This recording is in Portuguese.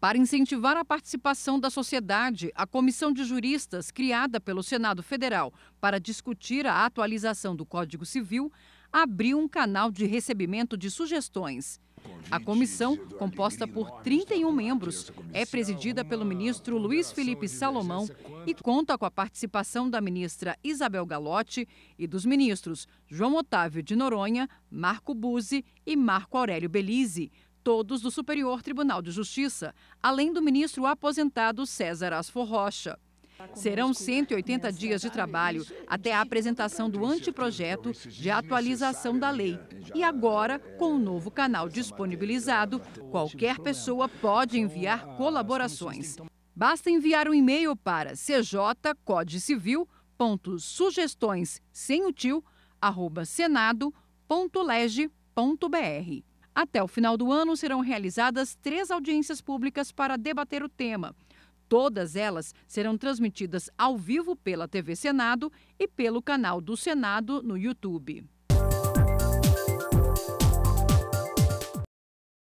Para incentivar a participação da sociedade, a comissão de juristas, criada pelo Senado Federal para discutir a atualização do Código Civil, abriu um canal de recebimento de sugestões. A comissão, composta por 31 membros, é presidida pelo ministro Luiz Felipe Salomão e conta com a participação da ministra Isabel Galotti e dos ministros João Otávio de Noronha, Marco Buzzi e Marco Aurélio Belize, todos do Superior Tribunal de Justiça, além do ministro aposentado César Asfor Rocha. Serão 180 dias de trabalho até a é apresentação do anteprojeto de atualização da lei. Né, e agora, é com o novo canal disponibilizado, qualquer pessoa pode então, enviar colaborações. Basta enviar um e-mail para cjcodecivil.sugestões sem o tio, até o final do ano serão realizadas três audiências públicas para debater o tema. Todas elas serão transmitidas ao vivo pela TV Senado e pelo canal do Senado no YouTube.